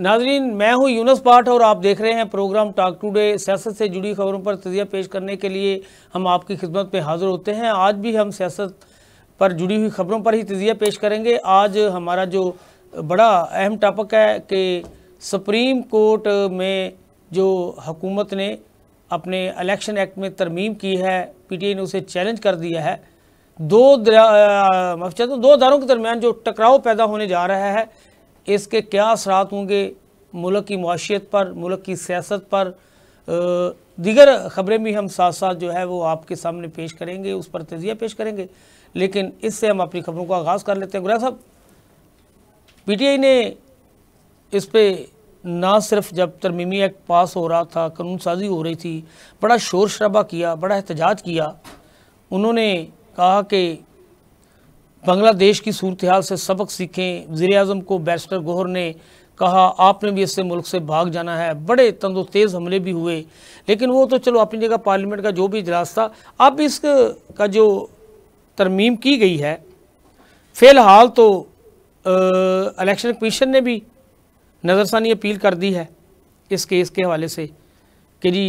नाजरीन मैं हूं यूनस पाठ और आप देख रहे हैं प्रोग्राम टॉक टुडे सियासत से जुड़ी खबरों पर तजिया पेश करने के लिए हम आपकी खिदमत में हाजिर होते हैं आज भी हम सियासत पर जुड़ी हुई खबरों पर ही तजिया पेश करेंगे आज हमारा जो बड़ा अहम टॉपिक है कि सुप्रीम कोर्ट में जो हकूमत ने अपने इलेक्शन एक्ट में तरमीम की है आई ने उसे चैलेंज कर दिया है दो माफ चाहता हूँ दो दारों के दरमियान जो टकराव पैदा होने जा रहा है इसके क्या असरात होंगे मुल्क की माशियत पर मुल्क की सियासत पर दीगर ख़बरें भी हम साथ साथ जो है वो आपके सामने पेश करेंगे उस पर तजिया पेश करेंगे लेकिन इससे हम अपनी खबरों का आगाज़ कर लेते हैं गुरा साहब पीटीआई ने इस पर ना सिर्फ जब तरमीमी एक्ट पास हो रहा था कानून साजी हो रही थी बड़ा शोर शराबा किया बड़ा एहतजाज किया उन्होंने कहा कि बांग्लादेश की सूरत हाल से सबक सीखें वजी अजम को बैरिस्टर गोहर ने कहा आपने भी इससे मुल्क से भाग जाना है बड़े तंदो तेज़ हमले भी हुए लेकिन वो तो चलो अपनी जगह पार्लियामेंट का जो भी इजलास था अब इसका जो तरमीम की गई है फ़िलहाल तो इलेक्शन कमीशन ने भी नज़रसानी अपील कर दी है इस केस के हवाले से कि जी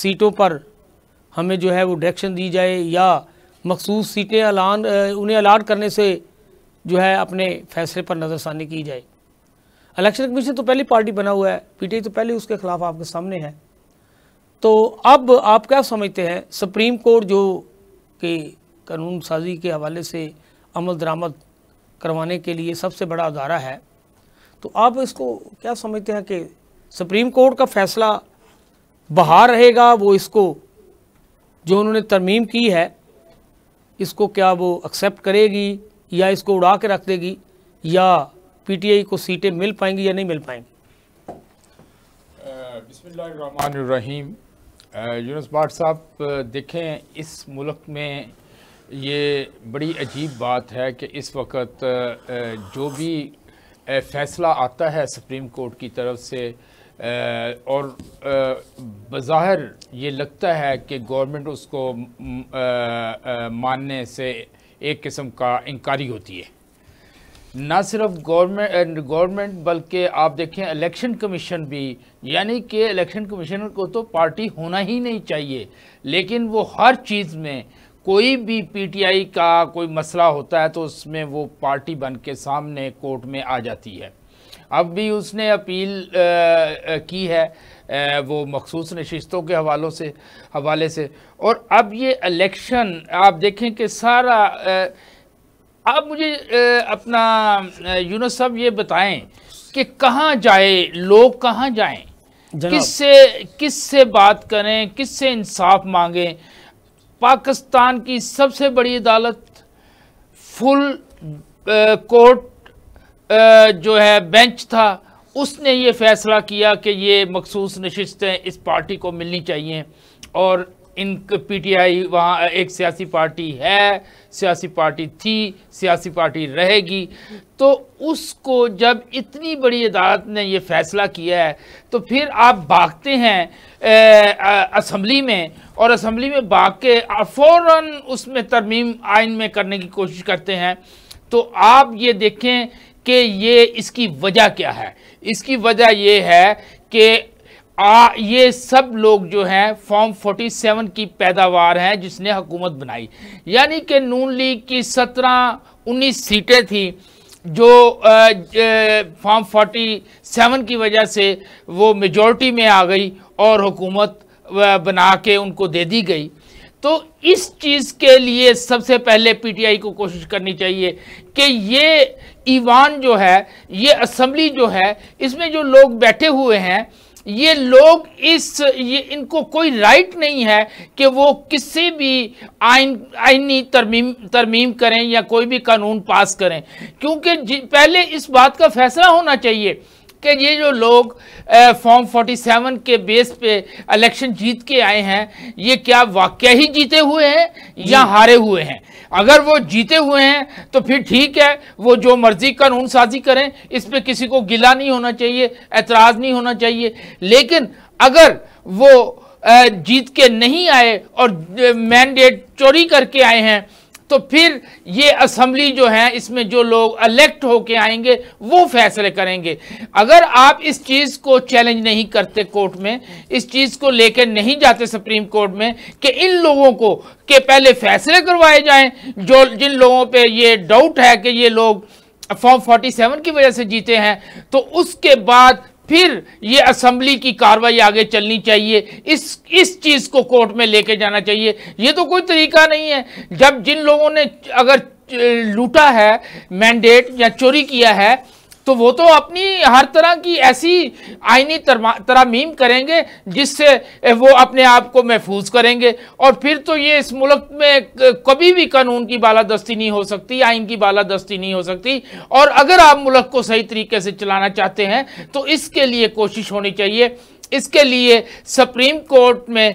सीटों पर हमें जो है वो डायरेक्शन दी जाए या मखसूस सीटें अलान उन्हें अलाट करने से जो है अपने फैसले पर नज़रसानी की जाए इलेक्शन कमीशन तो पहली पार्टी बना हुआ है पीटीआई तो पहले उसके खिलाफ आपके सामने है तो अब आप क्या समझते हैं सुप्रीम कोर्ट जो कि कानून साजी के हवाले से अमल दरामद करवाने के लिए सबसे बड़ा अदारा है तो आप इसको क्या समझते हैं कि सुप्रीम कोर्ट का फैसला बहा रहेगा वो इसको जो उन्होंने तरमीम की है इसको क्या वो एक्सेप्ट करेगी या इसको उड़ा के रख देगी या पीटीआई को सीटें मिल पाएंगी या नहीं मिल पाएंगी बसमीम यूनस बाट साहब देखें इस मुल्क में ये बड़ी अजीब बात है कि इस वक्त जो भी फैसला आता है सुप्रीम कोर्ट की तरफ से और बज़ाहिर ये लगता है कि गवर्नमेंट उसको मानने से एक किस्म का इंकारी होती है ना सिर्फ गवर्नमेंट गवर्नमेंट बल्कि आप देखें इलेक्शन कमीशन भी यानी कि इलेक्शन कमीशन को तो पार्टी होना ही नहीं चाहिए लेकिन वो हर चीज़ में कोई भी पीटीआई का कोई मसला होता है तो उसमें वो पार्टी बन के सामने कोर्ट में आ जाती है अब भी उसने अपील आ, की है आ, वो मखसूस नशस्तों के हवालों से हवाले से और अब ये इलेक्शन आप देखें कि सारा आप मुझे अपना यूनो साहब ये बताएं कि कहाँ जाए लोग कहाँ जाएं किससे किससे बात करें किससे इंसाफ मांगें पाकिस्तान की सबसे बड़ी अदालत फुल कोर्ट जो है बेंच था उसने ये फैसला किया कि ये मखसूस नशस्तें इस पार्टी को मिलनी चाहिए और इन पी टी आई वहाँ एक सियासी पार्टी है सियासी पार्टी थी सियासी पार्टी रहेगी तो उसको जब इतनी बड़ी अदालत ने ये फैसला किया है तो फिर आप भागते हैं असम्बली में और असम्बली में भाग के फ़ौर उसमें तरमीम आइन में करने की कोशिश करते हैं तो आप ये देखें कि ये इसकी वजह क्या है इसकी वजह ये है कि आ ये सब लोग जो हैं फॉर्म 47 की पैदावार हैं जिसने हुकूमत बनाई यानी कि नून लीग की 17 19 सीटें थी जो फॉर्म 47 की वजह से वो मेजॉरिटी में आ गई और हुकूमत बना के उनको दे दी गई तो इस चीज़ के लिए सबसे पहले पीटीआई को कोशिश करनी चाहिए कि ये ईवान जो है ये असम्बली जो है इसमें जो लोग बैठे हुए हैं ये लोग इस ये इनको कोई राइट नहीं है कि वो किसी भी आइन आइनी तरमीम तरमीम करें या कोई भी कानून पास करें क्योंकि पहले इस बात का फैसला होना चाहिए कि ये जो लोग फॉर्म फोर्टी सेवन के बेस पे इलेक्शन जीत के आए हैं ये क्या वाक्य ही जीते हुए हैं या हारे हुए हैं अगर वो जीते हुए हैं तो फिर ठीक है वो जो मर्जी कानून साजी करें इस पर किसी को गिला नहीं होना चाहिए एतराज़ नहीं होना चाहिए लेकिन अगर वो जीत के नहीं आए और मैंडेट चोरी करके आए हैं तो फिर ये असम्बली जो है इसमें जो लोग अलेक्ट होके आएंगे वो फैसले करेंगे अगर आप इस चीज़ को चैलेंज नहीं करते कोर्ट में इस चीज़ को लेकर नहीं जाते सुप्रीम कोर्ट में कि इन लोगों को के पहले फैसले करवाए जाएं जो जिन लोगों पे ये डाउट है कि ये लोग फॉर्म 47 की वजह से जीते हैं तो उसके बाद फिर ये असेंबली की कार्रवाई आगे चलनी चाहिए इस इस चीज़ को कोर्ट में लेके जाना चाहिए ये तो कोई तरीका नहीं है जब जिन लोगों ने अगर लूटा है मैंडेट या चोरी किया है तो वो तो अपनी हर तरह की ऐसी आइनी तरामीम करेंगे जिससे वो अपने आप को महफूज करेंगे और फिर तो ये इस मुल्क में कभी भी कानून की बालादस्ती नहीं हो सकती आइन की बालादस्ती नहीं हो सकती और अगर आप मुल्क को सही तरीके से चलाना चाहते हैं तो इसके लिए कोशिश होनी चाहिए इसके लिए सुप्रीम कोर्ट में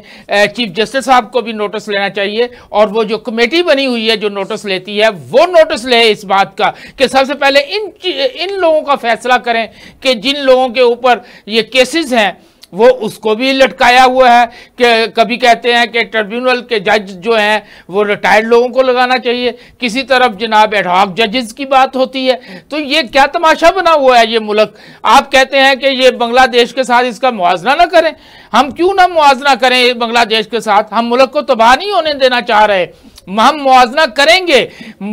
चीफ जस्टिस साहब को भी नोटिस लेना चाहिए और वो जो कमेटी बनी हुई है जो नोटिस लेती है वो नोटिस ले इस बात का कि सबसे पहले इन इन लोगों का फैसला करें कि जिन लोगों के ऊपर ये केसेस हैं वो उसको भी लटकाया हुआ है कि कभी कहते हैं कि ट्रिब्यूनल के जज जो हैं वो रिटायर्ड लोगों को लगाना चाहिए किसी तरफ जनाब एडहॉक जजेस की बात होती है तो ये क्या तमाशा बना हुआ है ये मुल्क आप कहते हैं कि ये बांग्लादेश के साथ इसका मुआजना ना करें हम क्यों ना मुआजना करें बांग्लादेश के साथ हम मुल्क को तबाह नहीं होने देना चाह रहे हम मुजना करेंगे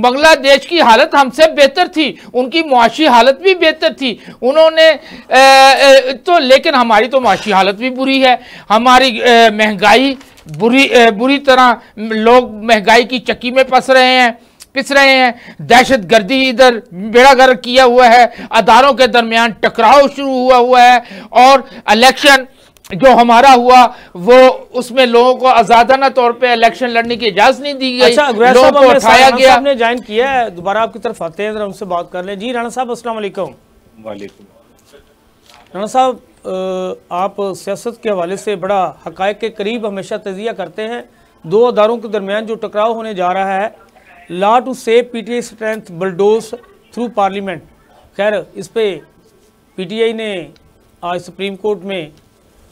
बांग्लादेश की हालत हमसे बेहतर थी उनकी मुआशी हालत भी बेहतर थी उन्होंने तो लेकिन हमारी तो मुआशी हालत भी बुरी है हमारी महंगाई बुरी बुरी तरह लोग महंगाई की चक्की में फंस रहे हैं पिस रहे हैं दहशत गर्दी इधर बेड़ा गर्क किया हुआ है अदारों के दरमियान टकराव शुरू हुआ हुआ है और इलेक्शन जो हमारा हुआ वो उसमें लोगों को आजादाना तौर पे इलेक्शन लड़ने की इजाजत नहीं दी गई अच्छा, लोगों को उठाया गया आपने ज्वाइन किया है दोबारा आपकी तरफ आते हैं जरा उनसे बात कर लें जी राणा साहब असल वालेकुम राणा साहब आप सियासत के हवाले से बड़ा हक के करीब हमेशा तजिया करते हैं दो अदारों के दरमियान जो टकराव होने जा रहा है law to save P T I strength bulldoze through parliament खैर इस पर पी टी आई ने आज सुप्रीम कोर्ट में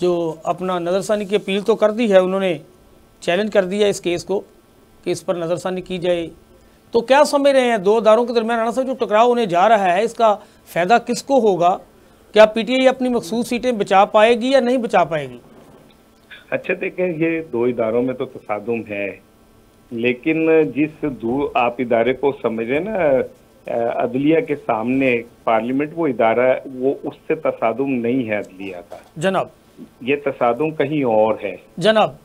जो अपना नज़रसानी की अपील तो कर दी है उन्होंने चैलेंज कर दिया इस केस को कि इस पर नज़रसानी की जाए तो क्या समझ रहे हैं दो दारों के दरमियान राणा साहब जो टकराव होने जा रहा है इसका फ़ायदा किसको होगा क्या पीटीआई अपनी मखसूस सीटें बचा पाएगी या नहीं बचा पाएगी अच्छा देखें ये दो इदारों में तो तसादुम है लेकिन जिस दूर आप इदारे को समझे ना अदलिया के सामने पार्लियामेंट वो इदारा वो उससे तसादुम नहीं है अदलिया का जनाब ये तसादुम कहीं और है जनाब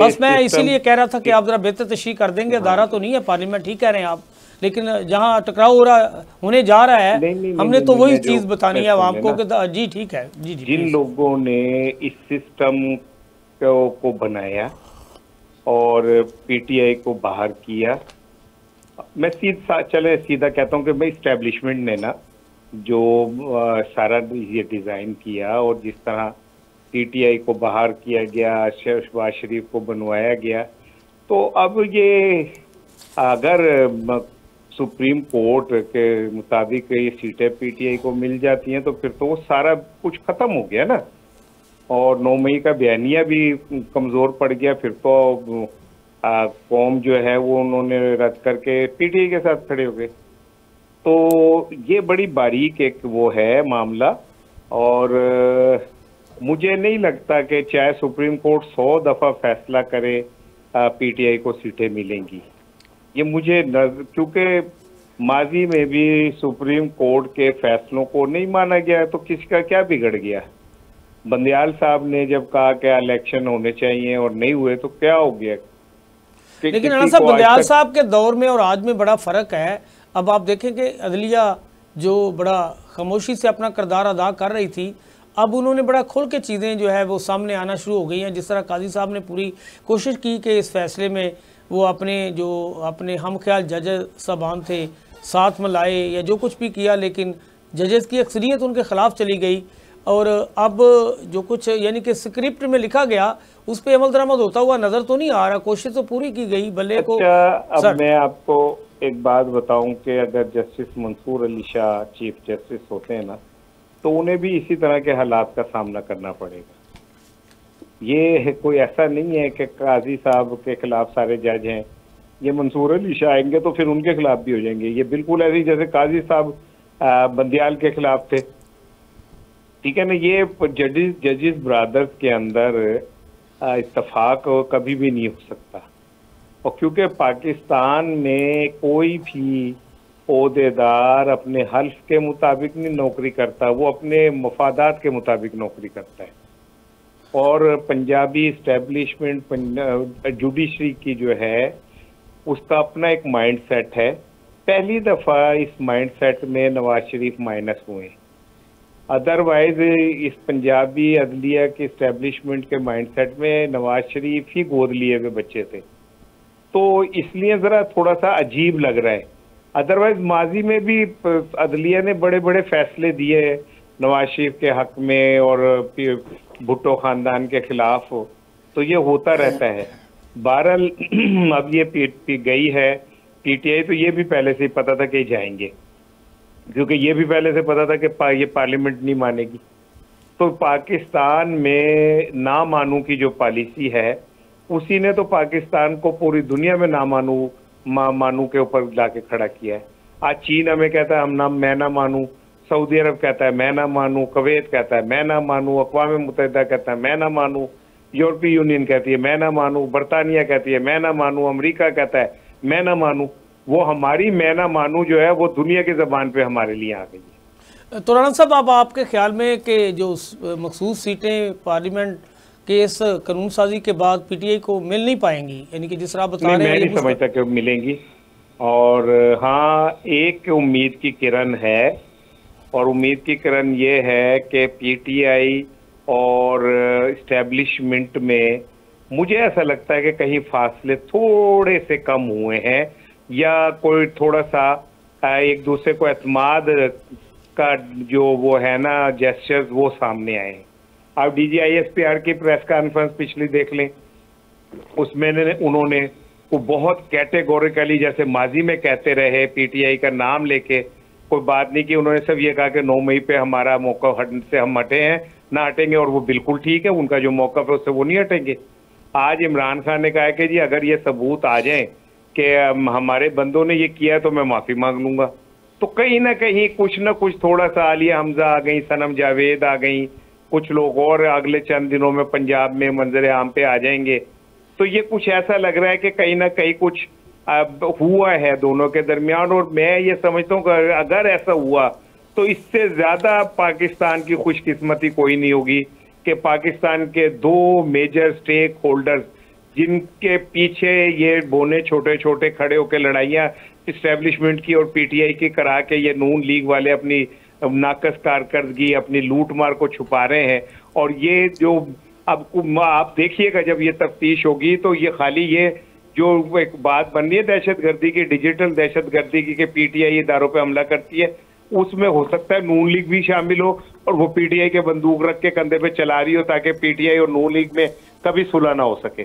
बस मैं इसीलिए कह रहा था कि आप जरा बेहतर तशी कर देंगे हाँ। दारा तो नहीं है पार्लियामेंट ठीक कह रहे हैं आप लेकिन जहाँ टकराव हो रहा होने जा रहा है नहीं, नहीं, हमने नहीं, तो वही चीज बतानी है आपको कि जी ठीक है जी जी जिन लोगों ने इस सिस्टम को, को बनाया और पीटीआई को बाहर किया मैं सीधा चले सीधा कहता हूँ कि मैं इस्टेब्लिशमेंट ने ना जो आ, सारा ये डिजाइन किया और जिस तरह पीटीआई को बाहर किया गया शहबाज शरीफ को बनवाया गया तो अब ये अगर सुप्रीम कोर्ट के मुताबिक ये सीटें पीटीआई को मिल जाती हैं तो फिर तो वो सारा कुछ खत्म हो गया ना और नौ मई का बयानिया भी कमज़ोर पड़ गया फिर तो कौम जो है वो उन्होंने रद्द करके पीटीआई के साथ खड़े हो गए तो ये बड़ी बारीक एक वो है मामला और मुझे नहीं लगता कि चाहे सुप्रीम कोर्ट सौ दफ़ा फैसला करे पीटीआई को सीटें मिलेंगी ये मुझे क्योंकि माजी में भी सुप्रीम कोर्ट के फैसलों को नहीं माना गया तो किसका क्या बिगड़ गया बंदयाल साहब ने जब कहा कि इलेक्शन होने चाहिए और नहीं हुए तो क्या हो गया लेकिन साहब बंदयाल साहब के दौर में और आज में बड़ा फ़र्क है अब आप देखें कि अदलिया जो बड़ा खामोशी से अपना किरदार अदा कर रही थी अब उन्होंने बड़ा खुल के चीज़ें जो है वो सामने आना शुरू हो गई हैं जिस तरह काजी साहब ने पूरी कोशिश की कि इस फैसले में वो अपने जो अपने हम ख्याल जज साहबान थे साथ में लाए या जो कुछ भी किया लेकिन जजेस की अक्सरियत उनके ख़िलाफ़ चली गई और अब जो कुछ यानी कि स्क्रिप्ट में लिखा गया उस पर अमल दरामद होता हुआ नज़र तो नहीं आ रहा कोशिश तो पूरी की गई भले अच्छा, को अब मैं आपको एक बात बताऊं कि अगर justice Mansoor Ali Shah chief justice होते हैं ना तो उन्हें भी इसी तरह के हालात का सामना करना पड़ेगा ये कोई ऐसा नहीं है कि काजी साहब के खिलाफ सारे जज हैं ये मंसूर अली शाह आएंगे तो फिर उनके खिलाफ भी हो जाएंगे ये बिल्कुल ऐसे जैसे काजी साहब बंदियाल के खिलाफ थे ठीक है ना ये जजिस जजिस ब्रादर्स के अंदर इतफाक कभी भी नहीं हो सकता और क्योंकि पाकिस्तान में कोई भी अहदेदार अपने हल्फ के मुताबिक नहीं नौकरी करता वो अपने मफादात के मुताबिक नौकरी करता है और पंजाबी इस्टेब्लिशमेंट जुडिशरी की जो है उसका अपना एक माइंड सेट है पहली दफ़ा इस माइंड सेट में नवाज शरीफ माइनस हुए अदरवाइज इस पंजाबी अदलिया के इस्टेब्लिशमेंट के माइंड सेट में नवाज शरीफ ही गोद लिए हुए बच्चे थे तो इसलिए ज़रा थोड़ा सा अजीब लग रहा है अदरवाइज माजी में भी अदलिया ने बड़े बड़े फैसले दिए नवाज शरीफ के हक में और भुट्टो खानदान के खिलाफ तो ये होता रहता है बहरहाल अब ये पी, पी गई है पीटीआई तो ये भी पहले से ही पता था कि जाएंगे क्योंकि ये भी पहले से पता था कि पा, ये पार्लियामेंट नहीं मानेगी तो पाकिस्तान में ना मानू की जो पॉलिसी है उसी ने तो पाकिस्तान को पूरी दुनिया में ना मानू मा, मानू के ऊपर जाके खड़ा किया है आज चीन हमें कहता है हम ना मैं ना मानू सऊदी अरब कहता है मैं ना मानू कवैत कहता है मैं ना मानू अकवा मुतहदा कहता है मैं ना मानू यूरोपीय यूनियन कहती है मैं ना मानू बरतानिया कहती है मैं ना मानू अमरीका कहता है मैं ना मानू वो हमारी मैं ना मानू जो है वो दुनिया की जबान पर हमारे लिए आ गई है तो राना साहब आप आपके ख्याल में कि जो मखसूस सीटें पार्लियामेंट केस कानून साजी के बाद पीटीआई को मिल नहीं पाएंगी यानी कि जिस तरह बता रहे हैं नहीं समझता कि मिलेंगी और हाँ एक उम्मीद की किरण है और उम्मीद की किरण ये है कि पीटीआई और इस्टेब्लिशमेंट में मुझे ऐसा लगता है कि कहीं फासले थोड़े से कम हुए हैं या कोई थोड़ा सा एक दूसरे को एतमाद का जो वो है ना जेस्चर्स वो सामने आए हैं आप डीजीआईएसपीआर की प्रेस कॉन्फ्रेंस पिछली देख लें उसमें उन्होंने वो बहुत कैटेगोरिकली जैसे माजी में कहते रहे पीटीआई का नाम लेके कोई बात नहीं कि उन्होंने सब ये कहा कि नौ मई पे हमारा मौका हट से हम हटे हैं ना हटेंगे और वो बिल्कुल ठीक है उनका जो मौका है उससे वो नहीं हटेंगे आज इमरान खान ने कहा है कि जी अगर ये सबूत आ जाए कि हमारे बंदों ने ये किया तो मैं माफ़ी मांग लूंगा तो कहीं ना कहीं कुछ ना कुछ थोड़ा सा आलिया हमजा आ गई सनम जावेद आ गई कुछ लोग और अगले चंद दिनों में पंजाब में मंजर आम पे आ जाएंगे तो ये कुछ ऐसा लग रहा है कि कहीं ना कहीं कुछ हुआ है दोनों के दरमियान और मैं ये समझता हूँ अगर ऐसा हुआ तो इससे ज्यादा पाकिस्तान की खुशकिस्मती कोई नहीं होगी कि पाकिस्तान के दो मेजर स्टेक होल्डर्स जिनके पीछे ये बोने छोटे छोटे खड़े होकर लड़ाइयाँ इस्टेब्लिशमेंट की और पीटीआई की करा के ये नून लीग वाले अपनी नाकस कारकर्दगी अपनी लूटमार को छुपा रहे हैं और ये जो अब आप देखिएगा जब ये तफ्तीश होगी तो ये खाली ये जो एक बात बन रही है दहशत गर्दी की डिजिटल दहशत गर्दी की के पीटीआई इदारों पर हमला करती है उसमें हो सकता है नून लीग भी शामिल हो और वो पीटीआई के बंदूक रख के कंधे पे चला रही हो ताकि पीटीआई और नून लीग में कभी सुलह ना हो सके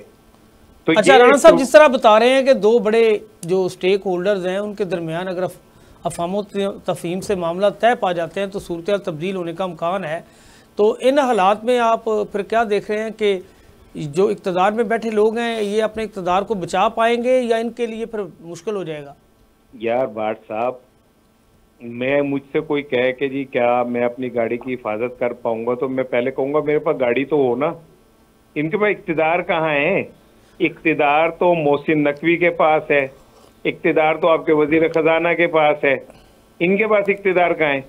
तो अच्छा राणा साहब तो जिस तरह बता रहे हैं कि दो बड़े जो स्टेक होल्डर्स हैं उनके दरमियान अगर अफाम तफीम से मामला तय पा जाते हैं तो सूरत तब्दील होने का अमकान है तो इन हालात में आप फिर क्या देख रहे हैं कि जो इकतदार में बैठे लोग हैं ये अपने इकतदार को बचा पाएंगे या इनके लिए फिर मुश्किल हो जाएगा यार बाट साहब मैं मुझसे कोई कहे कि जी क्या मैं अपनी गाड़ी की हिफाजत कर पाऊंगा तो मैं पहले कहूंगा मेरे पास गाड़ी तो हो ना इनके पास इकतदार कहाँ है इकतदार तो मोहसिन नकवी के पास है इकतदार तो आपके वजीर खजाना के पास है इनके पास इकतदार कहाँ है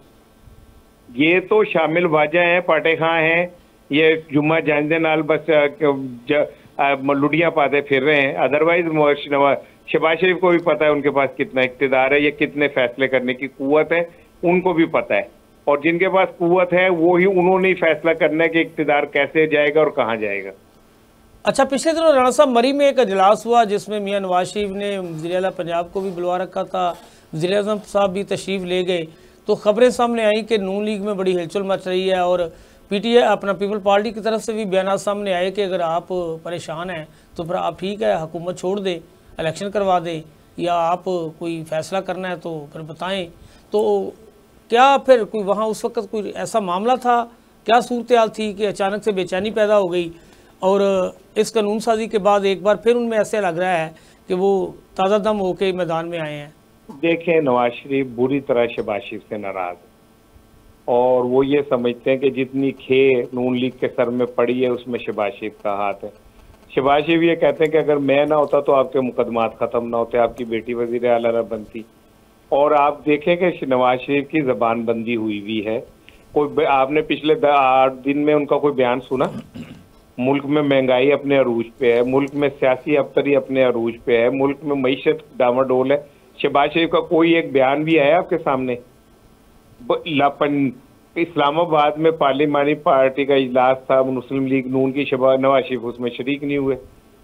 ये तो शामिल वाजा हैं पाटे खां हैं ये जुम्मा जानदे नाल बस लुडिया पाते फिर रहे हैं अदरवाइज शबाज शरीफ को भी पता है उनके पास कितना इकतदार है या कितने फैसले करने की कुत है उनको भी पता है और जिनके पास कुत है वो ही उन्होंने फैसला करना है कि इकतदार कैसे जाएगा और कहाँ जाएगा अच्छा पिछले दिनों राणा साहब मरी में एक अजलास हुआ जिसमें मियाँ नवाज शरीफ ने वजी पंजाब को भी बुलवा रखा था वजी अजम साहब भी तशरीफ़ ले गए तो खबरें सामने आई कि नून लीग में बड़ी हलचल मच रही है और आई अपना पीपल पार्टी की तरफ से भी बयान सामने आए कि अगर आप परेशान हैं तो फिर आप ठीक है हुकूमत छोड़ दे इलेक्शन करवा दे या आप कोई फ़ैसला करना है तो फिर बताएं तो क्या फिर कोई वहाँ उस वक्त कोई ऐसा मामला था क्या सूरत थी कि अचानक से बेचैनी पैदा हो गई और इस कानून साजी के बाद एक बार फिर उनमें ऐसे लग रहा है कि वो ताज़ा दम होके मैदान में आए हैं देखें नवाज शरीफ बुरी तरह शहबाज शरीफ से नाराज और वो ये समझते हैं कि जितनी खे नून लीग के सर में पड़ी है उसमें शहबाज शरीफ का हाथ है शहबाज शरीफ ये कहते हैं कि अगर मैं ना होता तो आपके मुकदमात ख़त्म ना होते आपकी बेटी वजीर अला ना बनती और आप देखें कि नवाज शरीफ की जबान बंदी हुई हुई है कोई आपने पिछले आठ दिन में उनका कोई बयान सुना मुल्क में महंगाई अपने अरूज पे है मुल्क में सियासी अबतरी अपने अरूज पे है मुल्क में मीशत डामाडोल है शहबाज शरीफ का कोई एक बयान भी आया आपके सामने लापन इस्लामाबाद में पार्लिमानी पार्टी का इजलास था मुस्लिम लीग नून की शबा नवाज शरीफ उसमें शरीक नहीं हुए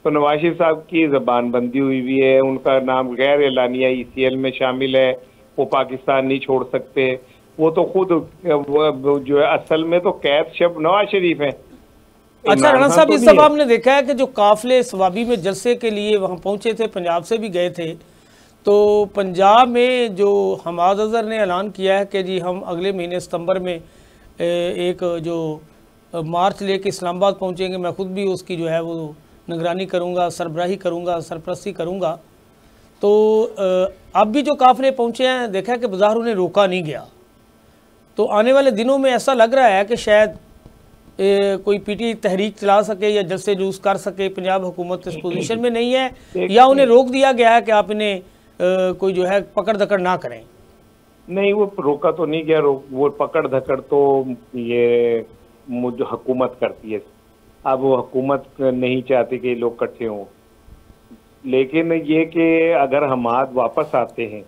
तो नवाज शरीफ साहब की जबान बंदी हुई हुई है उनका नाम गैर एलानिया ई सी एल में शामिल है वो पाकिस्तान नहीं छोड़ सकते वो तो खुद वो जो है असल में तो कैद शब नवाज शरीफ हैं अच्छा राणा साहब तो इस दफा हमने देखा है कि जो काफिले स्वाबी में जलसे के लिए वहाँ पहुँचे थे पंजाब से भी गए थे तो पंजाब में जो हमाद अजहर ने ऐलान किया है कि जी हम अगले महीने सितंबर में एक जो मार्च लेके इस्लामाबाद पहुँचेंगे मैं खुद भी उसकी जो है वो निगरानी करूँगा सरबराही करूँगा सरप्रस्ती करूँगा तो अब भी जो काफले पहुँचे हैं देखा है कि बाजार उन्हें रोका नहीं गया तो आने वाले दिनों में ऐसा लग रहा है कि शायद ए, कोई पीटी तहरीक चला सके या जलसे जूस कर सके पंजाब हुकूमत इस पोजीशन में नहीं है या उन्हें रोक दिया गया है कि आप इन्हें कोई जो है पकड़ धकड़ ना करें नहीं वो रोका तो नहीं गया वो पकड़ धकड़ तो ये मुझ हुकूमत करती है अब वो हुकूमत नहीं चाहती कि लोग इकट्ठे हों लेकिन ये कि अगर हम आज वापस आते हैं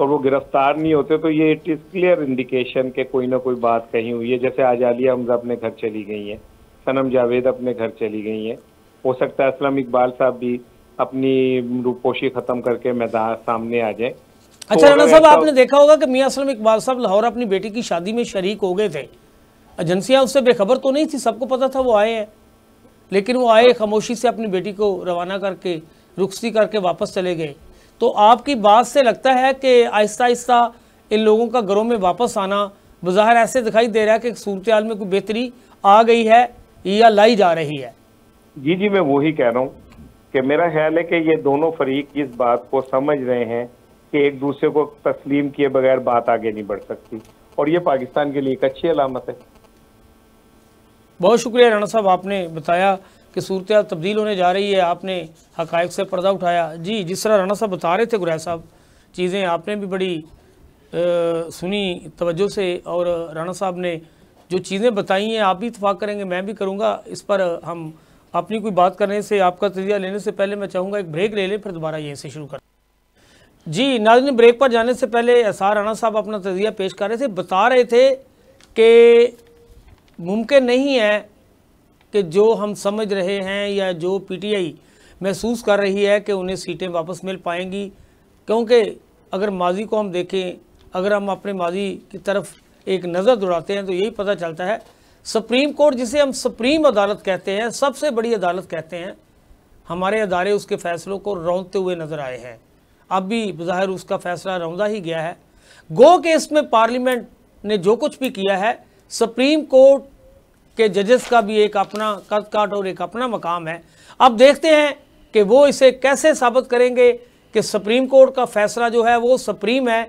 और वो गिरफ्तार नहीं होते तो ये इट इज़ क्लियर इंडिकेशन के कोई ना कोई बात कही हुई है जैसे आज आलिया हमजा अपने घर चली गई हैं सनम जावेद अपने घर चली गई हैं हो सकता है असलम इकबाल साहब भी अपनी रूपोशी ख़त्म करके मैदान सामने आ जाए अच्छा तो राणा साहब आपने देखा होगा कि मियाँ असलम इकबाल साहब लाहौर अपनी बेटी की शादी में शरीक हो गए थे एजेंसियाँ उससे बेखबर तो नहीं थी सबको पता था वो आए हैं लेकिन वो आए खामोशी से अपनी बेटी को रवाना करके रुखसी करके वापस चले गए तो आपकी बात से लगता है कि आहिस्ता आहिस्ता इन लोगों का घरों में वापस आना बाहर ऐसे दिखाई दे रहा है कि सूरत में कोई बेहतरी आ गई है या लाई जा रही है जी जी मैं वही कह रहा हूँ कि मेरा ख्याल है कि ये दोनों फरीक इस बात को समझ रहे हैं कि एक दूसरे को तस्लीम किए बगैर बात आगे नहीं बढ़ सकती और ये पाकिस्तान के लिए एक अच्छी अलामत है बहुत शुक्रिया राणा साहब आपने बताया कि सूरत तब्दील होने जा रही है आपने हकायक से पर्दा उठाया जी जिस तरह राना साहब बता रहे थे गुराय साहब चीज़ें आपने भी बड़ी आ, सुनी तवज्जो से और राना साहब ने जो चीज़ें बताई हैं आप भी इतफाक़ करेंगे मैं भी करूँगा इस पर हम अपनी कोई बात करने से आपका तजिया लेने से पहले मैं चाहूँगा एक ब्रेक ले लें फिर दोबारा यहीं से शुरू कर जी नाजन ब्रेक पर जाने से पहले एसार राना साहब अपना तजिया पेश कर रहे थे बता रहे थे कि मुमकिन नहीं है कि जो हम समझ रहे हैं या जो पीटीआई महसूस कर रही है कि उन्हें सीटें वापस मिल पाएंगी क्योंकि अगर माजी को हम देखें अगर हम अपने माजी की तरफ एक नज़र दौड़ाते हैं तो यही पता चलता है सुप्रीम कोर्ट जिसे हम सुप्रीम अदालत कहते हैं सबसे बड़ी अदालत कहते हैं हमारे अदारे उसके फैसलों को रौंदते हुए नज़र आए हैं अब भी बाहिर उसका फैसला रौंदा ही गया है गो के इसमें पार्लियामेंट ने जो कुछ भी किया है सुप्रीम कोर्ट के जजेस का भी एक अपना कद काट और एक अपना मकाम है अब देखते हैं कि वो इसे कैसे साबित करेंगे कि सुप्रीम कोर्ट का फैसला जो है वो सुप्रीम है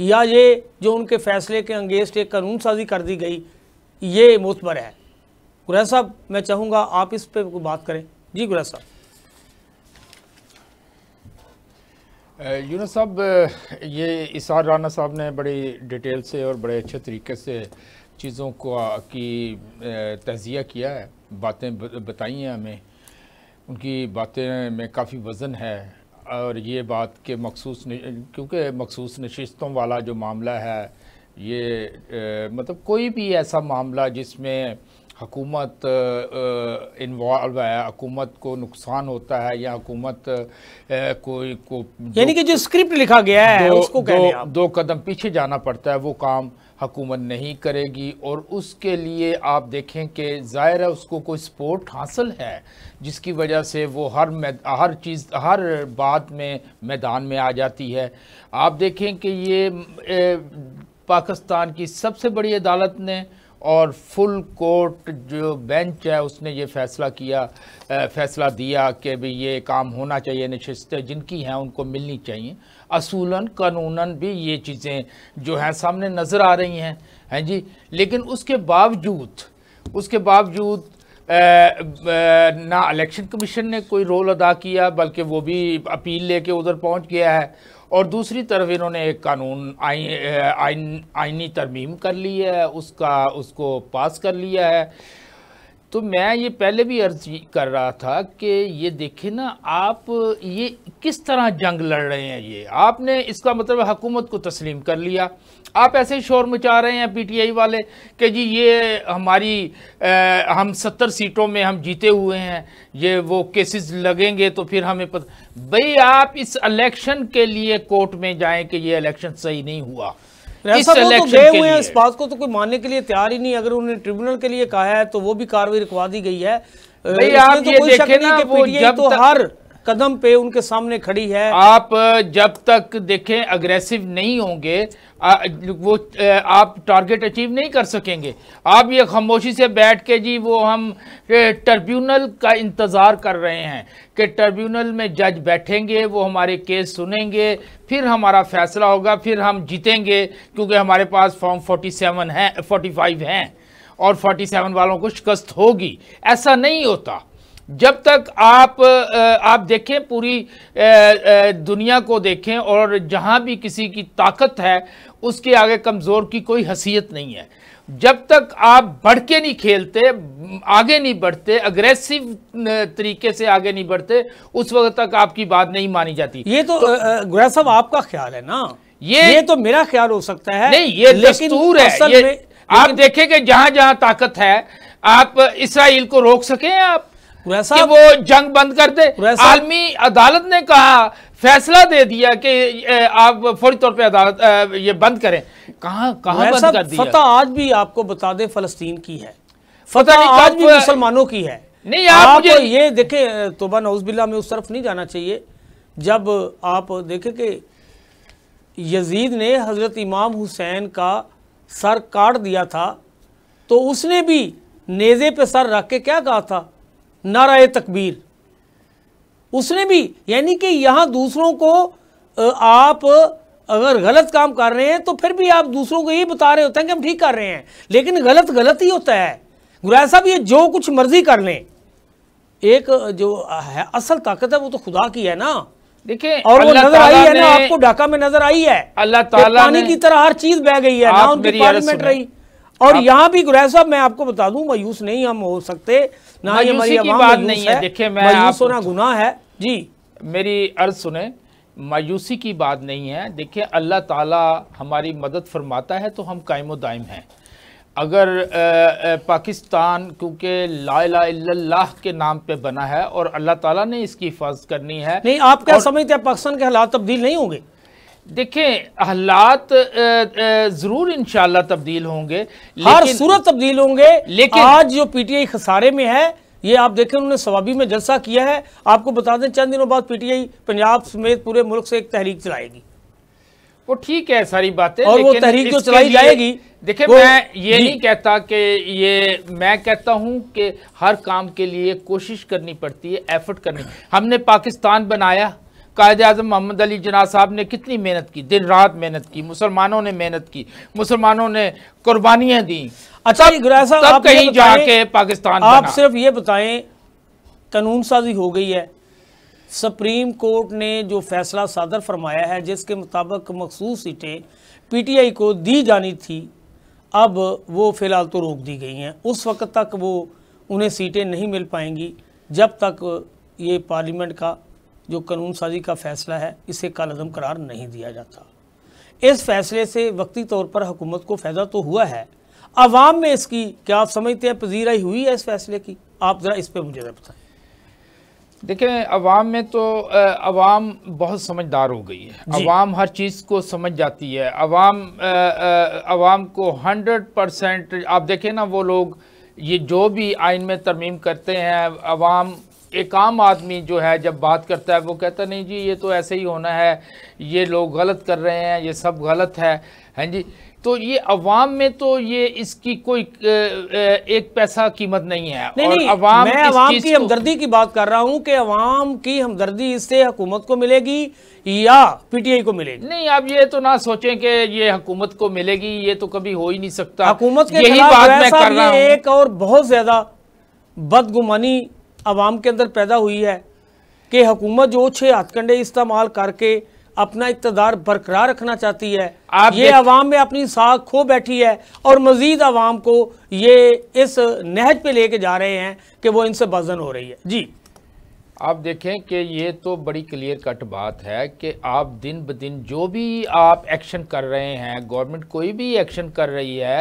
या ये जो उनके फैसले के अंगेस्ट एक कानून साजी कर दी गई ये मुतबर है गुरह साहब मैं चाहूँगा आप इस पर बात करें जी गुरह साहब यूनो साहब ये इसार राना साहब ने बड़ी डिटेल से और बड़े अच्छे तरीके से चीज़ों को की तजिया किया है बातें बताई हैं हमें उनकी बातें में काफ़ी वज़न है और ये बात के मखसूस क्योंकि मखसूस नशस्तों वाला जो मामला है ये ए, मतलब कोई भी ऐसा मामला जिसमें हकूमत इन्वॉल्व है हकूमत को नुकसान होता है या हकूमत कोई को यानी कि जो स्क्रिप्ट लिखा गया है दो, उसको दो, दो कदम पीछे जाना पड़ता है वो काम हुकूमत नहीं करेगी और उसके लिए आप देखें कि ज़ाहिर है उसको कोई सपोर्ट हासिल है जिसकी वजह से वो हर हर चीज़ हर बात में मैदान में आ जाती है आप देखें कि ये ए, पाकिस्तान की सबसे बड़ी अदालत ने और फुल कोर्ट जो बेंच है उसने ये फैसला किया फैसला दिया कि भाई ये काम होना चाहिए नशस्तें जिनकी हैं उनको मिलनी चाहिए असूलन कानूनन भी ये चीज़ें जो हैं सामने नज़र आ रही हैं हैं जी लेकिन उसके बावजूद उसके बावजूद आ, आ, ना इलेक्शन कमीशन ने कोई रोल अदा किया बल्कि वो भी अपील लेके उधर पहुंच गया है और दूसरी तरफ इन्होंने एक कानून आइन आइन आइनी तरमीम कर ली है उसका उसको पास कर लिया है तो मैं ये पहले भी अर्ज कर रहा था कि ये देखे ना आप ये किस तरह जंग लड़ रहे हैं ये आपने इसका मतलब हकूमत को तस्लीम कर लिया आप ऐसे ही शोर मचा रहे हैं पीटीआई वाले कि जी ये हमारी आ, हम सत्तर सीटों में हम जीते हुए हैं ये वो केसेस लगेंगे तो फिर हमें पता भाई आप इस इलेक्शन के लिए कोर्ट में जाएं कि ये इलेक्शन सही नहीं हुआ तो इस बात को तो कोई मानने के लिए तैयार ही नहीं अगर उन्होंने ट्रिब्यूनल के लिए कहा है तो वो भी कार्रवाई रुकवा दी गई है भाई आप तो ये देखें ना वो जब तो हर कदम पे उनके सामने खड़ी है आप जब तक देखें अग्रेसिव नहीं होंगे वो आप टारगेट अचीव नहीं कर सकेंगे आप ये खामोशी से बैठ के जी वो हम ट्रिब्यूनल का इंतज़ार कर रहे हैं कि ट्रिब्यूनल में जज बैठेंगे वो हमारे केस सुनेंगे फिर हमारा फैसला होगा फिर हम जीतेंगे क्योंकि हमारे पास फॉर्म 47 है फाइव हैं और 47 वालों को शिकस्त होगी ऐसा नहीं होता जब तक आप आप देखें पूरी दुनिया को देखें और जहां भी किसी की ताकत है उसके आगे कमज़ोर की कोई हसीियत नहीं है जब तक आप बढ़ के नहीं खेलते आगे नहीं बढ़ते अग्रेसिव तरीके से आगे नहीं बढ़ते उस वक्त तक आपकी बात नहीं मानी जाती ये तो, तो साहब आपका ख्याल है ना ये ये तो मेरा ख्याल हो सकता है नहीं ये दस्तूर है ये, आप देखें कि जहां जहां ताकत है आप इसराइल को रोक सके आप कि वो जंग बंद कर दे आलमी अदालत ने कहा फैसला दे दिया कि आप फौरी तौर पे अदालत ये बंद करें कहा कहाँ बंद कर दिया फतह आज भी आपको बता दे फलस्तीन की है फतह आज भी मुसलमानों की है नहीं आप, आप ये देखें तोबा नौजबिल्ला में उस तरफ नहीं जाना चाहिए जब आप देखें कि यजीद ने हज़रत इमाम हुसैन का सर काट दिया था तो उसने भी नेज़े पे सर रख के क्या कहा था नाराय तकबीर उसने भी यानी कि यहाँ दूसरों को आप अगर गलत काम कर रहे हैं तो फिर भी आप दूसरों को ये बता रहे होते हैं कि हम ठीक कर रहे हैं लेकिन गलत गलत ही होता है गुराया साहब ये जो कुछ मर्जी कर लें एक जो है असल ताकत है वो तो खुदा की है ना देखिए और वो नजर आई है ना आपको ढाका में नजर आई है अल्लाह ताला पानी की तरह हर चीज बह गई है ना उनकी पार्लियामेंट रही और यहाँ भी गुराया साहब मैं आपको बता दूं मायूस नहीं हम हो सकते ना ये की बात नहीं है देखिए मैं मायूस होना गुनाह है जी मेरी अर्ज सुने मायूसी की बात नहीं है देखिए अल्लाह ताला हमारी मदद फरमाता है तो हम कायम दायम हैं अगर आ, आ, पाकिस्तान क्योंकि ला के नाम पे बना है और अल्लाह ताला ने इसकी हिफाजत करनी है नहीं आप क्या और... समझते हैं पाकिस्तान के हालात तब्दील नहीं होंगे देखें हालात जरूर इन तब्दील होंगे हर सूरत तब्दील होंगे लेकिन आज जो पीटीआई खसारे में है ये आप देखें उन्होंने सवाबी में जलसा किया है आपको बता दें चंद दिनों बाद पीटीआई पंजाब समेत पूरे मुल्क से एक तहरीक चलाएगी वो ठीक है सारी बातें और वो तहरीक जो चलाई जाएगी देखिये मैं ये नहीं कहता कि ये मैं कहता हूं कि हर काम के लिए कोशिश करनी पड़ती है एफर्ट करनी हमने पाकिस्तान बनाया कायद अजम मोहम्मद अली जना साहब ने कितनी मेहनत की दिन रात मेहनत की मुसलमानों ने मेहनत की मुसलमानों ने कुर्बानियाँ दी अच्छा तब, तब कहीं जाके पाकिस्तान आप सिर्फ ये बताएं कानून साजी हो गई है सुप्रीम कोर्ट ने जो फैसला सादर फरमाया है जिसके मुताबिक मखसूस सीटें आई को दी जानी थी अब वो फ़िलहाल तो रोक दी गई हैं उस वक्त तक वो उन्हें सीटें नहीं मिल पाएंगी जब तक ये पार्लियामेंट का जो कानून साजी का फैसला है इसे कालदम करार नहीं दिया जाता इस फैसले से वक्ती तौर पर हुकूमत को फ़ायदा तो हुआ है आवाम में इसकी क्या आप समझते हैं पजीराई हुई है इस फैसले की आप ज़रा इस पर मुझे बताएं देखें अवाम में तो अवाम बहुत समझदार हो गई है अवाम हर चीज़ को समझ जाती है अवाम अवाम को हंड्रेड परसेंट आप देखें ना वो लोग ये जो भी आइन में तरमीम करते हैं अवाम एक आम आदमी जो है जब बात करता है वो कहता नहीं जी ये तो ऐसे ही होना है ये लोग गलत कर रहे हैं ये सब गलत है हैं हाँ जी तो ये अवाम में तो ये इसकी कोई एक पैसा कीमत नहीं है नहीं, और अवाम मैं अवाम की हमदर्दी की बात कर रहा हूँ कि अवाम की हमदर्दी इससे हुकूमत को मिलेगी या पीटीआई को मिलेगी नहीं आप ये तो ना सोचें कि ये हुकूमत को मिलेगी ये तो कभी हो ही नहीं सकता हुकूमत के यही बात मैं कर रहा हूं। एक और बहुत ज्यादा बदगुमानी आवाम के अंदर पैदा हुई है कि हुकूमत जो छः हथकंडे इस्तेमाल करके अपना इकतदार बरकरार रखना चाहती है आप ये आवाम में अपनी साख खो बैठी है और मजीद आवाम को ये इस नहज पे लेके जा रहे हैं कि वो इनसे वजन हो रही है जी आप देखें कि ये तो बड़ी क्लियर कट बात है कि आप दिन ब दिन जो भी आप एक्शन कर रहे हैं गवर्नमेंट कोई भी एक्शन कर रही है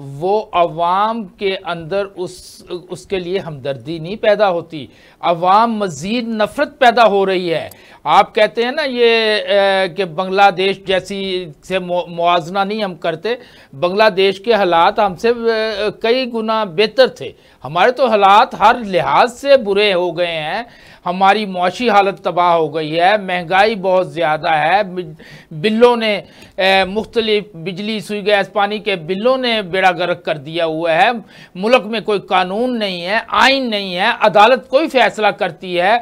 वो अवाम के अंदर उस उसके लिए हमदर्दी नहीं पैदा होती अवाम मज़ीद नफ़रत पैदा हो रही है आप कहते हैं ना ये कि बांग्लादेश जैसी से मुआजना नहीं हम करते बांग्लादेश के हालात हमसे कई गुना बेहतर थे हमारे तो हालात हर लिहाज से बुरे हो गए हैं हमारी मुशी हालत तबाह हो गई है महंगाई बहुत ज़्यादा है बिलों ने मुख्तलिफ बिजली सुई गैस पानी के बिलों ने बेड़ा गर्क कर दिया हुआ है मुल्क में कोई कानून नहीं है आइन नहीं है अदालत कोई फैसला करती है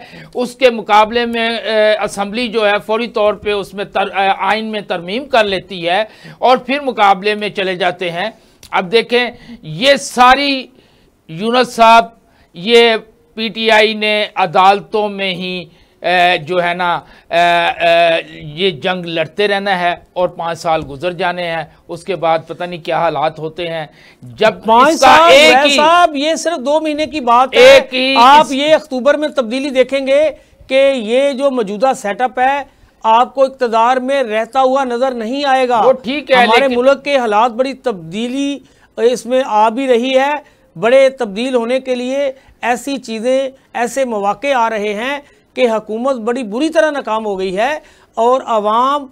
उसके मुकाबले में असम्बली जो है फौरी तौर पर उसमें तर, आइन में तरमीम कर लेती है और फिर मुकाबले में चले जाते हैं अब देखें ये सारी यूनस साहब ये पीटीआई ने अदालतों में ही जो है ना ये जंग लड़ते रहना है और पाँच साल गुजर जाने हैं उसके बाद पता नहीं क्या हालात होते हैं जब पाँच साल एक साहब ये सिर्फ दो महीने की बात है एक ही आप ये अक्टूबर में तब्दीली देखेंगे कि ये जो मौजूदा सेटअप है आपको इकतदार में रहता हुआ नजर नहीं आएगा वो ठीक है हमारे मुल्क के हालात बड़ी तब्दीली इसमें आ भी रही है बड़े तब्दील होने के लिए ऐसी चीज़ें ऐसे मौाक़े आ रहे हैं कि हकूमत बड़ी बुरी तरह नाकाम हो गई है और आवाम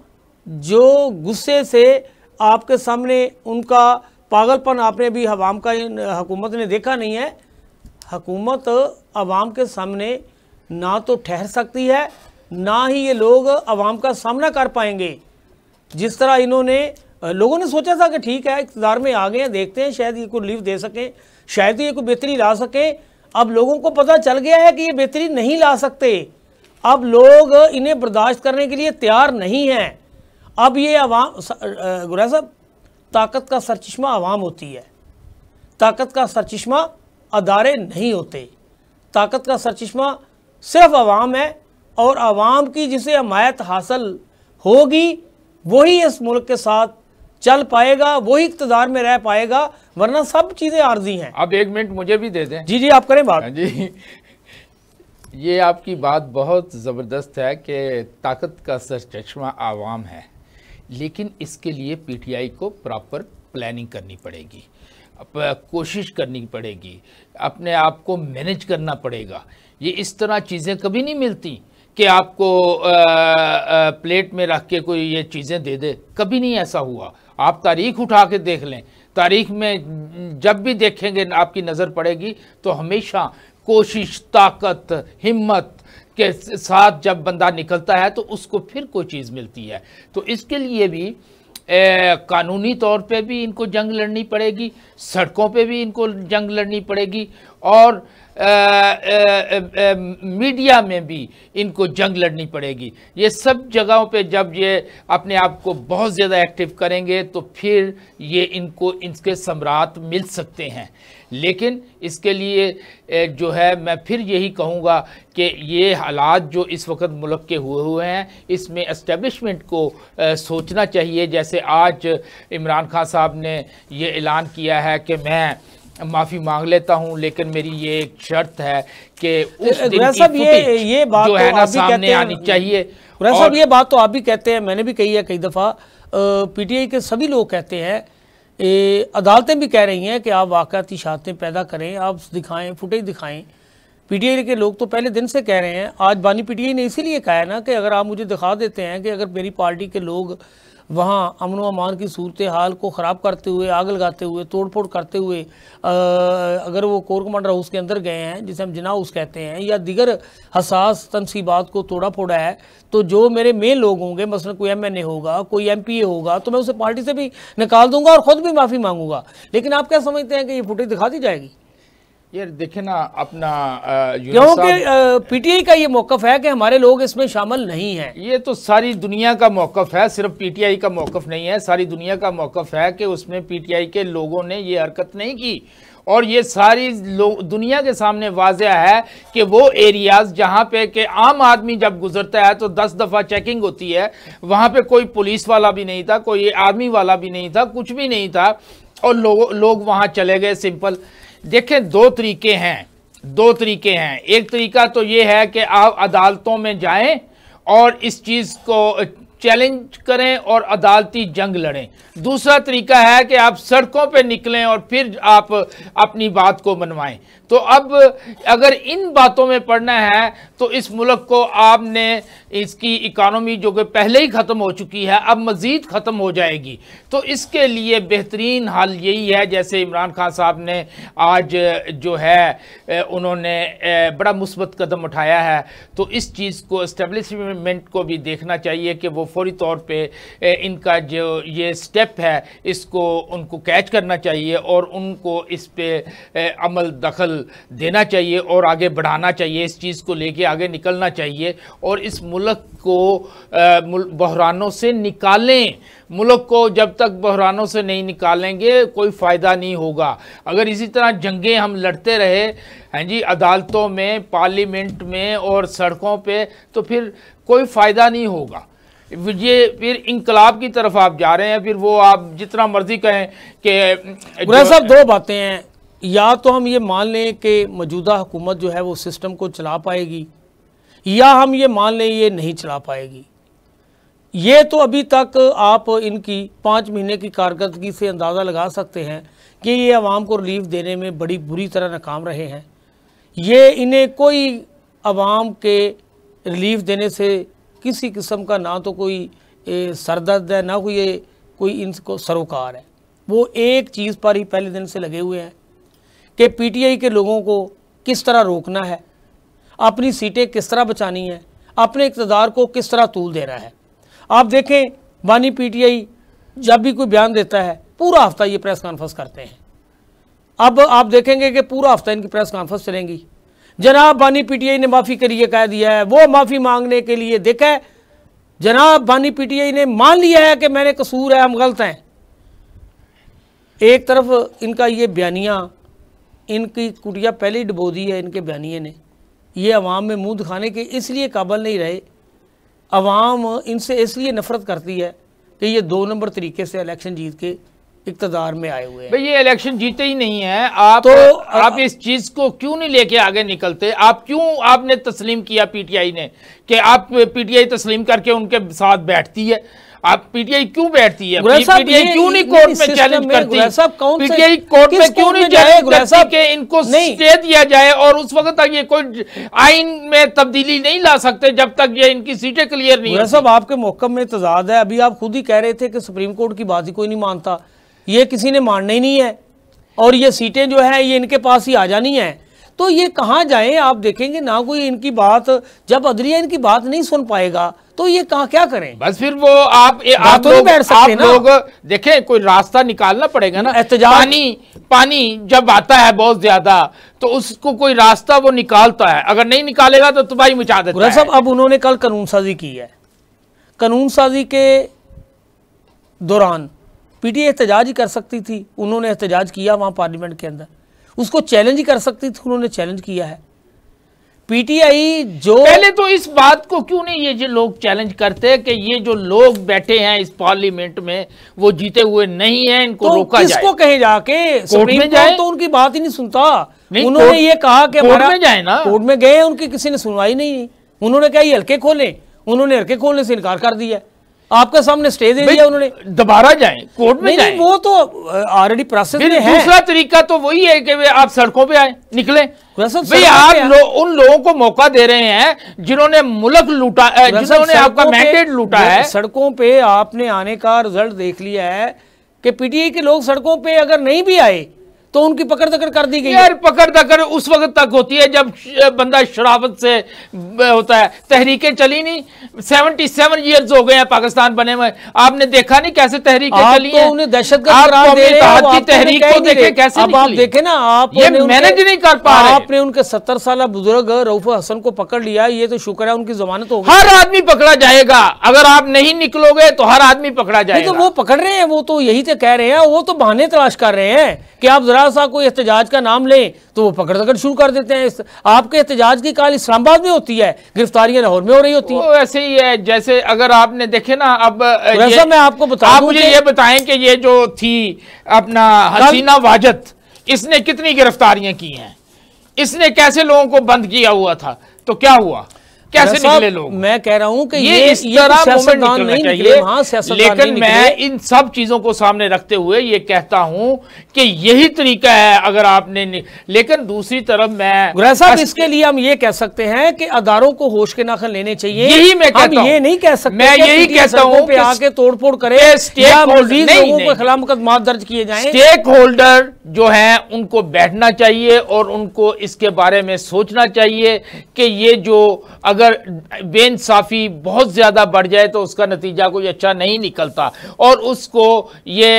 जो गुस्से से आपके सामने उनका पागलपन आपने भी आवाम का हकूमत ने देखा नहीं है हकूमत आवाम के सामने ना तो ठहर सकती है ना ही ये लोग आवाम का सामना कर पाएंगे जिस तरह इन्होंने लोगों ने सोचा था कि ठीक है इकतदार में आ गए हैं देखते हैं शायद ये कोई रिलीफ दे सकें शायद तो ये कोई बेहतरी ला सके अब लोगों को पता चल गया है कि ये बेहतरी नहीं ला सकते अब लोग इन्हें बर्दाश्त करने के लिए तैयार नहीं हैं अब ये आवाम गुरा साहब ताकत का सरचश्मा आवाम होती है ताकत का सरचश्मा अदारे नहीं होते ताकत का सरचश्मा सिर्फ आवाम है और आवाम की जिसे हमायत हासिल होगी वही इस मुल्क के साथ चल पाएगा वही इकतदार में रह पाएगा वरना सब चीज़ें आर्जी हैं आप एक मिनट मुझे भी दे दें जी जी आप करें बात हाँ जी ये आपकी बात बहुत ज़बरदस्त है कि ताकत का सर चश्मा आवाम है लेकिन इसके लिए पीटीआई को प्रॉपर प्लानिंग करनी पड़ेगी कोशिश करनी पड़ेगी अपने आप को मैनेज करना पड़ेगा ये इस तरह चीज़ें कभी नहीं मिलती कि आपको आ, आ, प्लेट में रख के कोई ये चीज़ें दे दे कभी नहीं ऐसा हुआ आप तारीख उठा के देख लें तारीख में जब भी देखेंगे आपकी नज़र पड़ेगी तो हमेशा कोशिश ताकत हिम्मत के साथ जब बंदा निकलता है तो उसको फिर कोई चीज़ मिलती है तो इसके लिए भी ए, कानूनी तौर पे भी इनको जंग लड़नी पड़ेगी सड़कों पे भी इनको जंग लड़नी पड़ेगी और मीडिया में भी इनको जंग लड़नी पड़ेगी ये सब जगहों पे जब ये अपने आप को बहुत ज़्यादा एक्टिव करेंगे तो फिर ये इनको इनके सम्राट मिल सकते हैं लेकिन इसके लिए जो है मैं फिर यही कहूँगा कि ये हालात जो इस वक्त मुल्क के हुए हुए हैं इसमें इस्टेबलिशमेंट को सोचना चाहिए जैसे आज इमरान खान साहब ने ये ऐलान किया है कि मैं माफ़ी मांग लेता हूं लेकिन मेरी ये एक शर्त है कि उस दिन की ये, ये बात जो तो है ना सामने आनी चाहिए साहब ये बात तो आप भी कहते हैं मैंने भी कही है कई दफ़ा पीटीआई के सभी लोग कहते हैं अदालतें भी कह रही हैं कि आप वाकती शहादतें पैदा करें आप दिखाएं फुटेज दिखाएं पीटीआई के लोग तो पहले दिन से कह रहे हैं आज बानी पीटीआई ने इसीलिए कहा है ना कि अगर आप मुझे दिखा देते हैं कि अगर मेरी पार्टी के लोग वहाँ अमन अमान की सूरत हाल को ख़राब करते हुए आग लगाते हुए तोड़ फोड़ करते हुए आ, अगर वो कोर कमांडर हाउस के अंदर गए हैं जिसे हम जना हाउस कहते हैं या दिगर हसास तनसीबात को तोड़ा फोड़ा है तो जो मेरे मेन लोग होंगे मसलन कोई एम एन ए होगा कोई एम पी ए होगा तो मैं उसे पार्टी से भी निकाल दूंगा और ख़ुद भी माफ़ी मांगूंगा लेकिन आप क्या समझते हैं कि ये फुटेज दिखा दी जाएगी ये देखे ना अपना क्योंकि पीटीआई का ये मौकफ है कि हमारे लोग इसमें शामिल नहीं हैं ये तो सारी दुनिया का मौकफ है सिर्फ पीटीआई का मौकफ नहीं है सारी दुनिया का मौकफ है कि उसमें पीटीआई के लोगों ने ये हरकत नहीं की और ये सारी दुनिया के सामने वाज है कि वो एरियाज जहाँ पे कि आम आदमी जब गुजरता है तो दस दफ़ा चेकिंग होती है वहाँ पे कोई पुलिस वाला भी नहीं था कोई आर्मी वाला भी नहीं था कुछ भी नहीं था और लोग लोग वहाँ चले गए सिंपल देखें दो तरीके हैं दो तरीके हैं एक तरीका तो ये है कि आप अदालतों में जाएं और इस चीज़ को चैलेंज करें और अदालती जंग लड़ें दूसरा तरीका है कि आप सड़कों पर निकलें और फिर आप अपनी बात को मनवाएं तो अब अगर इन बातों में पढ़ना है तो इस मुल्क को आपने इसकी इकानमी जो कि पहले ही ख़त्म हो चुकी है अब मज़ीद ख़त्म हो जाएगी तो इसके लिए बेहतरीन हल यही है जैसे इमरान खान साहब ने आज जो है उन्होंने बड़ा मुस्बत कदम उठाया है तो इस चीज़ को इस्टेबलिशमेंट को भी देखना चाहिए कि वो फौरी तौर पर इनका जो ये स्टेप है इसको उनको कैच करना चाहिए और उनको इस पर अमल दखल देना चाहिए और आगे बढ़ाना चाहिए इस चीज़ को लेके आगे निकलना चाहिए और इस मुल्क को बहरानों से निकालें मुल्क को जब तक बहरानों से नहीं निकालेंगे कोई फ़ायदा नहीं होगा अगर इसी तरह जंगें हम लड़ते रहे हैं हाँ जी अदालतों में पार्लियामेंट में और सड़कों पे तो फिर कोई फ़ायदा नहीं होगा ये फिर इनकलाब की तरफ आप जा रहे हैं फिर वो आप जितना मर्जी कहें कि साहब दो बातें हैं या तो हम ये मान लें कि मौजूदा हुकूमत जो है वो सिस्टम को चला पाएगी या हम ये मान लें ये नहीं चला पाएगी ये तो अभी तक आप इनकी पाँच महीने की कारकर्दगी से अंदाज़ा लगा सकते हैं कि ये आवाम को रिलीफ देने में बड़ी बुरी तरह नाकाम रहे हैं ये इन्हें कोई आवाम के रिलीफ देने से किसी किस्म का ना तो कोई सरदर्द है ना कोई कोई इनको सरोकार है वो एक चीज़ पर ही पहले दिन से लगे हुए हैं कि पीटीआई के लोगों को किस तरह रोकना है अपनी सीटें किस तरह बचानी है अपने इकतदार को किस तरह तूल देना है आप देखें बानी पीटीआई जब भी कोई बयान देता है पूरा हफ्ता ये प्रेस कॉन्फ्रेंस करते हैं अब आप देखेंगे कि पूरा हफ्ता इनकी प्रेस कॉन्फ्रेंस चलेंगी जनाब बानी पीटीआई ने माफ़ी के लिए कह दिया है वो माफ़ी मांगने के लिए देखा है जनाब बानी पीटीआई ने मान लिया है कि मैंने कसूर है हम गलत हैं एक तरफ इनका ये बयानिया इनकी कुटिया पहले ही डुबो दी है इनके बयानिए ने ये अवाम में मुँह दिखाने के इसलिए काबल नहीं रहे अवाम इनसे इसलिए नफरत करती है कि ये दो नंबर तरीके से इलेक्शन जीत के इकतदार में आए हुए हैं भाई ये इलेक्शन जीते ही नहीं है आप तो आप इस चीज को क्यों नहीं लेके आगे निकलते आप क्यों आपने तस्लीम किया पीटीआई ने कि आप पीटीआई तस्लीम करके उनके साथ बैठती है आप पीटीआई क्यों बैठती है पीटीआई क्यों नहीं कोर्ट में चैलेंज करती पीटीआई कोर्ट में क्यों नहीं जाए इनको स्टे दिया जाए और उस वक्त तक ये कोई आइन में तब्दीली नहीं ला सकते जब तक ये इनकी सीटें क्लियर नहीं सब आपके मौकम में तजाद है अभी आप खुद ही कह रहे थे कि सुप्रीम कोर्ट की बात ही कोई नहीं मानता ये किसी ने मानना ही नहीं है और ये सीटें जो है ये इनके पास ही आ जानी है तो ये कहाँ जाएं आप देखेंगे ना कोई इनकी बात जब अदलिया इनकी बात नहीं सुन पाएगा तो ये कहा क्या करें बस फिर वो आप ये आप तो लोग बैठ सकते आप लोग देखे कोई रास्ता निकालना पड़ेगा ना पानी पानी जब आता है बहुत ज्यादा तो उसको कोई रास्ता वो निकालता है अगर नहीं निकालेगा तो तुम्हारी मचा देता अब उन्होंने कल कानून साजी की है कानून साजी के दौरान पीटीए एहतजाज ही कर सकती थी उन्होंने एहतजाज किया वहां पार्लियामेंट के अंदर उसको चैलेंज कर सकती थी उन्होंने चैलेंज किया है पीटीआई जो पहले तो इस बात को क्यों नहीं ये जो लोग चैलेंज करते कि ये जो लोग बैठे हैं इस पार्लियामेंट में वो जीते हुए नहीं है इनको तो रोका किसको कहे जाके सुप्रीम कोर्ट तो उनकी बात ही नहीं सुनता नहीं, उन्होंने ये कहा कि कोर्ट में जाए ना कोर्ट में गए उनकी किसी ने सुनवाई नहीं उन्होंने कहा ये हल्के खोले उन्होंने हल्के खोलने से इनकार कर दिया आपका सामने स्टे दे दिया उन्होंने दोबारा जाए कोर्ट में जाए वो तो ऑलरेडी प्रोसेस में है दूसरा तरीका तो वही है कि आप सड़कों पे आए निकले भाई आप लो, उन लोगों को मौका दे रहे हैं जिन्होंने मुल्क लूटा जिन्होंने आपका मैंडेट लूटा है सड़कों पे आपने आने का रिजल्ट देख लिया है कि पीटीए के लोग सड़कों पे अगर नहीं भी आए तो उनकी पकड़ दकड़ कर दी गई यार पकड़ दकड़ उस वक्त तक होती है जब बंदा शराबत से होता है तहरीकें चली नहीं सेवनटी सेवन ईयर्स हो गए हैं पाकिस्तान बने हुए आपने देखा नहीं कैसे तहरीकें चली तो उन्हें दहशत तहरीक को देखे कैसे आप देखे ना आप मैनेज नहीं कर पा आपने उनके सत्तर साल बुजुर्ग रऊफ हसन को पकड़ लिया ये तो शुक्र है उनकी जमानत हो हर आदमी पकड़ा जाएगा अगर आप नहीं निकलोगे तो हर आदमी पकड़ा तो जाएगा तो वो पकड़ रहे हैं वो तो यही तो कह रहे हैं वो तो बहाने तलाश कर रहे हैं कि आप जरा जरा सा कोई एहतजाज का नाम लें तो वो पकड़ पकड़ शुरू कर देते हैं आपके एहतजाज की काल इस्लामाबाद में होती है गिरफ्तारियां लाहौर में हो रही होती है ऐसे ही है जैसे अगर आपने देखे ना अब तो मैं आपको बता आप मुझे ये बताएं कि ये जो थी अपना हसीना वाजत इसने कितनी गिरफ्तारियां की हैं इसने कैसे लोगों को बंद किया हुआ था तो क्या हुआ कैसे निकले लोग मैं कह रहा हूं कि ये, ये इस तो तरह मोमेंट नहीं चाहिए हाँ, लेकिन मैं इन सब चीजों को सामने रखते हुए ये कहता हूं कि यही तरीका है अगर आपने लेकिन दूसरी तरफ मैं साहब इसके लिए हम ये कह सकते हैं कि अदारों को होश के नाखन लेने चाहिए यही मैं कहता ये नहीं कह सकते मैं यही कहता हूँ आके तोड़फोड़ करे लोगों के खिलाफ मुकदमा दर्ज किए जाए स्टेक होल्डर जो है उनको बैठना चाहिए और उनको इसके बारे में सोचना चाहिए कि ये जो अगर अगर इंसाफी बहुत ज़्यादा बढ़ जाए तो उसका नतीजा कोई अच्छा नहीं निकलता और उसको ये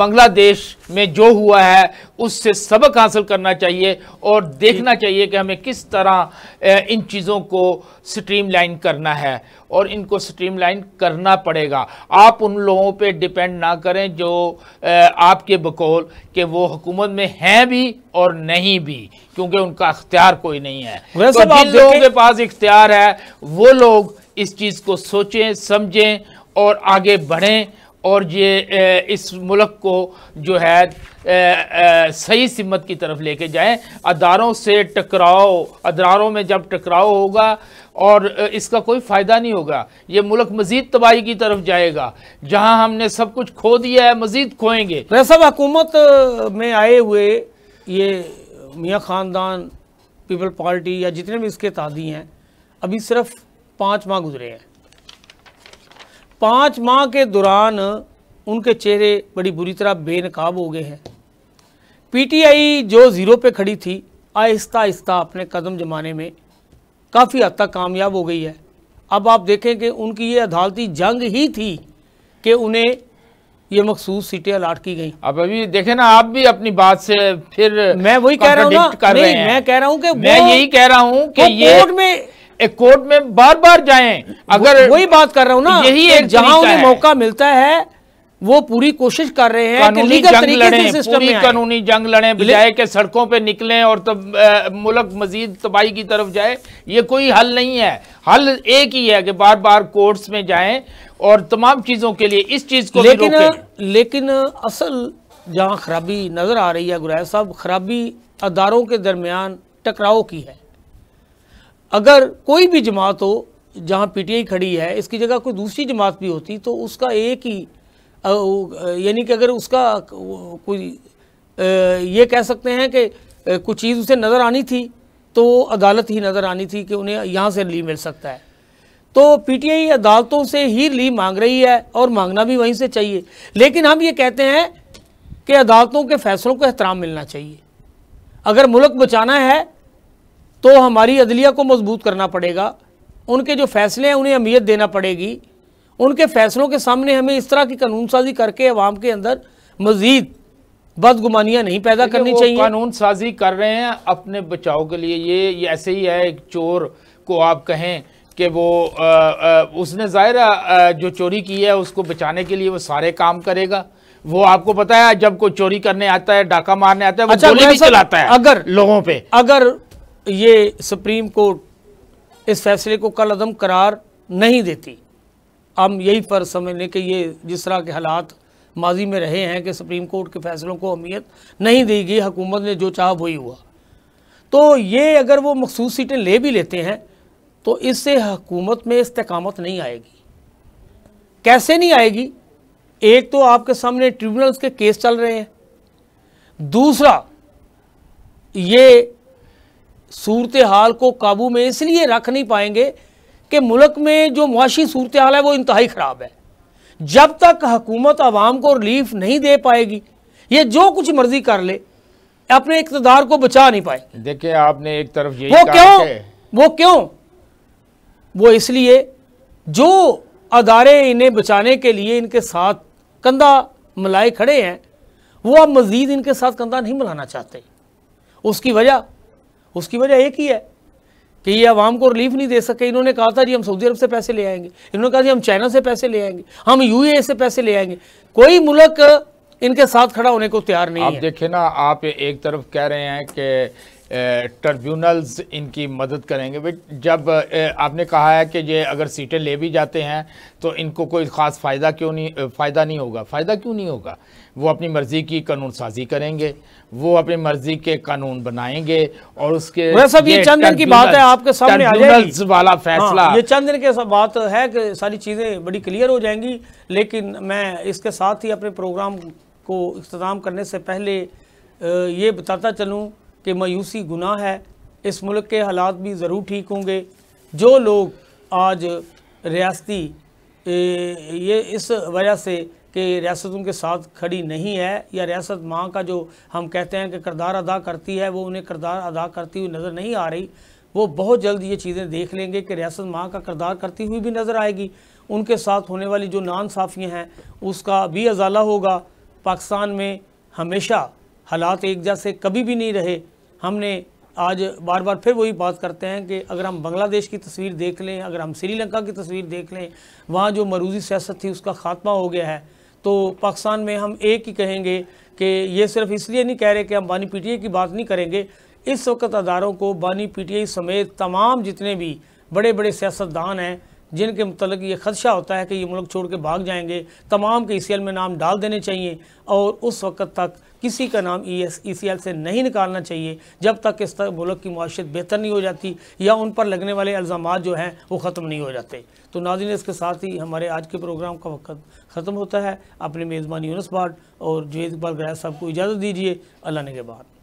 बांग्लादेश में जो हुआ है उससे सबक हासिल करना चाहिए और देखना चाहिए कि हमें किस तरह इन चीज़ों को स्ट्रीम लाइन करना है और इनको स्ट्रीम लाइन करना पड़ेगा आप उन लोगों पे डिपेंड ना करें जो आपके बकौल कि वो हुकूमत में हैं भी और नहीं भी क्योंकि उनका अख्तियार कोई नहीं है तो जिन लोगों के पास इख्तियार है वो लोग इस चीज़ को सोचें समझें और आगे बढ़ें और ये इस मुल्क को जो है सही सिमत की तरफ लेके जाएं अदारों से टकराव अदारों में जब टकराव होगा और इसका कोई फ़ायदा नहीं होगा ये मुल्क मज़ीद तबाही की तरफ जाएगा जहां हमने सब कुछ खो दिया है मज़ीद खोएंगे सब हुकूमत में आए हुए ये मियाँ ख़ानदान पीपल पार्टी या जितने भी इसके तादी हैं अभी सिर्फ पाँच माह गुजरे हैं पाँच माह के दौरान उनके चेहरे बड़ी बुरी तरह बेनकाब हो गए हैं पीटीआई जो ज़ीरो पे खड़ी थी आहिस्ता आहिस्ता अपने कदम जमाने में काफ़ी हद तक कामयाब हो गई है अब आप देखें कि उनकी ये अदालती जंग ही थी कि उन्हें ये मखसूस सीटें अलाट की गई अब अभी देखे ना आप भी अपनी बात से फिर मैं वही कह रहा हूँ मैं कह रहा हूँ कि मैं यही कह रहा हूँ कि ये कोर्ट में एक कोर्ट में बार बार जाएं अगर वही बात कर रहा हूं ना यही एक जहां उन्हें मौका मिलता है वो पूरी कोशिश कर रहे हैं कि लीगल जंग लड़े सिस्टम कानूनी जंग लड़े बजाय के सड़कों पे निकलें और तब आ, मुल्क मजीद तबाही की तरफ जाए ये कोई हल नहीं है हल एक ही है कि बार बार कोर्ट्स में जाएं और तमाम चीज़ों के लिए इस चीज़ को लेकिन लेकिन असल जहां खराबी नज़र आ रही है गुराज साहब खराबी अदारों के दरमियान टकराव की है अगर कोई भी जमात हो जहाँ आई खड़ी है इसकी जगह कोई दूसरी जमात भी होती तो उसका एक ही यानी कि अगर उसका कोई ये कह सकते हैं कि कुछ चीज़ उसे नज़र आनी थी तो अदालत ही नज़र आनी थी कि उन्हें यहाँ से रिलीव मिल सकता है तो पीटीआई अदालतों से ही रिलीव मांग रही है और मांगना भी वहीं से चाहिए लेकिन हम ये कहते हैं कि अदालतों के फैसलों को एहतराम मिलना चाहिए अगर मुल्क बचाना है तो हमारी अदलिया को मजबूत करना पड़ेगा उनके जो फैसले हैं उन्हें अहमियत देना पड़ेगी उनके फैसलों के सामने हमें इस तरह की कानून साजी करके अवाम के अंदर मज़ीद बदगुमानियाँ नहीं पैदा करनी चाहिए कानून साजी कर रहे हैं अपने बचाव के लिए ये, ऐसे ही है एक चोर को आप कहें कि वो आ, आ, उसने ज़ाहिर जो चोरी की है उसको बचाने के लिए वो सारे काम करेगा वो आपको पता है जब कोई चोरी करने आता है डाका मारने आता है वो अच्छा, गोली भी चलाता है अगर लोगों पे अगर ये सुप्रीम कोर्ट इस फैसले को कल अदम करार नहीं देती हम यही पर समझ लें कि ये जिस तरह के हालात माजी में रहे हैं कि सुप्रीम कोर्ट के फैसलों को अहमियत नहीं दी गई हुकूमत ने जो चाह वही हुआ तो ये अगर वो मखसूस सीटें ले भी लेते हैं तो इससे हकूमत में इस्तकामत नहीं आएगी कैसे नहीं आएगी एक तो आपके सामने ट्रिब्यूनल्स के केस चल रहे हैं दूसरा ये सूरत हाल को काबू में इसलिए रख नहीं पाएंगे कि मुल्क में जो मुआशी सूरत हाल है वो इंतहाई ख़राब है जब तक हकूमत आवाम को रिलीफ नहीं दे पाएगी ये जो कुछ मर्जी कर ले अपने इकतदार को बचा नहीं पाए देखिए आपने एक तरफ यही वो क्यों वो क्यों वो इसलिए जो अदारे इन्हें बचाने के लिए इनके साथ कंधा मिलाए खड़े हैं वो अब मज़ीद इनके साथ कंधा नहीं मिलाना चाहते उसकी वजह उसकी वजह एक ही है कि ये आवाम को रिलीफ नहीं दे सके इन्होंने कहा था जी हम सऊदी अरब से पैसे ले आएंगे इन्होंने कहा जी हम चाइना से पैसे ले आएंगे हम यू से पैसे ले आएंगे कोई मुल्क इनके साथ खड़ा होने को तैयार नहीं आप है। देखे ना आप एक तरफ कह रहे हैं कि ट्रिब्यूनल्स इनकी मदद करेंगे जब आपने कहा है कि ये अगर सीटें ले भी जाते हैं तो इनको कोई ख़ास फ़ायदा क्यों नहीं फ़ायदा नहीं होगा फ़ायदा क्यों नहीं होगा वो अपनी मर्ज़ी की कानून साजी करेंगे वो अपनी मर्ज़ी के कानून बनाएंगे और उसके सब ये चंद दिन की बात है आपके सामने वाला हाँ, फैसला हाँ, ये चंद दिन की बात है कि सारी चीज़ें बड़ी क्लियर हो जाएंगी लेकिन मैं इसके साथ ही अपने प्रोग्राम को इख्ताम करने से पहले ये बताता चलूँ कि मायूसी गुनाह है इस मुल्क के हालात भी ज़रूर ठीक होंगे जो लोग आज रियासती ये इस वजह से कि रियासत उनके साथ खड़ी नहीं है या रियासत माँ का जो हम कहते हैं कि करदार अदा करती है वो उन्हें करदार अदा करती हुई नज़र नहीं आ रही वो बहुत जल्द ये चीज़ें देख लेंगे कि रियासत माँ का करदार करती हुई भी नज़र आएगी उनके साथ होने वाली जो नानसाफ़ियाँ हैं उसका भी अजाला होगा पाकिस्तान में हमेशा हालात एक जैसे कभी भी नहीं रहे हमने आज बार बार फिर वही बात करते हैं कि अगर हम बांग्लादेश की तस्वीर देख लें अगर हम श्रीलंका की तस्वीर देख लें वहाँ जो मरूजी सियासत थी उसका खात्मा हो गया है तो पाकिस्तान में हम एक ही कहेंगे कि ये सिर्फ इसलिए नहीं कह रहे कि हम बानी पी की बात नहीं करेंगे इस वक्त अदारों को बानी पी समेत तमाम जितने भी बड़े बड़े सियासतदान हैं जिनके मतलब ये खदशा होता है कि ये मुल्क छोड़ के भाग जाएंगे तमाम के ई सी एल में नाम डाल देने चाहिए और उस वक्त तक किसी का नाम E S E C L से नहीं निकालना चाहिए जब तक इस तरह मुल्क की माशियत बेहतर नहीं हो जाती या उन पर लगने वाले इल्ज़ाम जो हैं वो ख़त्म नहीं हो जाते तो नाजिन इसके साथ ही हमारे आज के प्रोग्राम का वक्त ख़त्म होता है अपने मेज़बान यूनस बाट और जुवेद इकबाल ग्रह साहब को इजाज़त दीजिए अल्लाह ने के बाद